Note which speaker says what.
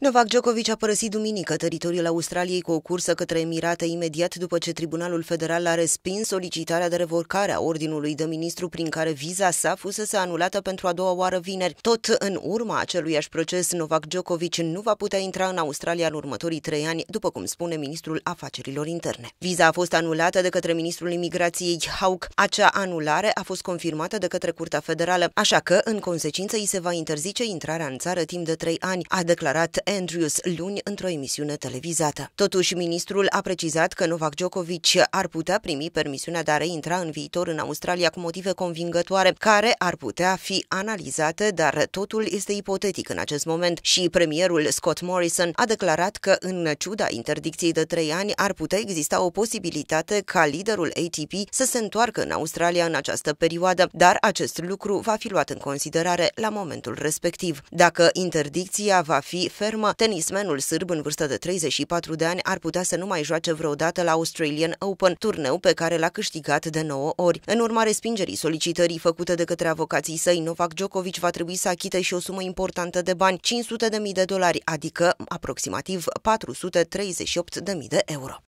Speaker 1: Novak Djokovic a părăsit duminică teritoriul Australiei cu o cursă către Emirate imediat după ce Tribunalul Federal a respins solicitarea de revocare a ordinului de ministru prin care viza sa fusese anulată pentru a doua oară vineri. Tot în urma aceluiași proces, Novak Djokovic nu va putea intra în Australia în următorii trei ani, după cum spune ministrul afacerilor interne. Viza a fost anulată de către ministrul imigrației Hauk. Acea anulare a fost confirmată de către Curtea Federală, așa că, în consecință, îi se va interzice intrarea în țară timp de trei ani, a declarat Andrews luni într-o emisiune televizată. Totuși, ministrul a precizat că Novak Djokovic ar putea primi permisiunea de a reintra în viitor în Australia cu motive convingătoare, care ar putea fi analizate, dar totul este ipotetic în acest moment și premierul Scott Morrison a declarat că, în ciuda interdicției de trei ani, ar putea exista o posibilitate ca liderul ATP să se întoarcă în Australia în această perioadă, dar acest lucru va fi luat în considerare la momentul respectiv. Dacă interdicția va fi fermă confirmă, tenismenul sârb în vârstă de 34 de ani ar putea să nu mai joace vreodată la Australian Open, turneu pe care l-a câștigat de 9 ori. În urma respingerii solicitării făcute de către avocații săi, Novak Djokovic va trebui să achite și o sumă importantă de bani, 500.000 de dolari, adică aproximativ 438.000 de euro.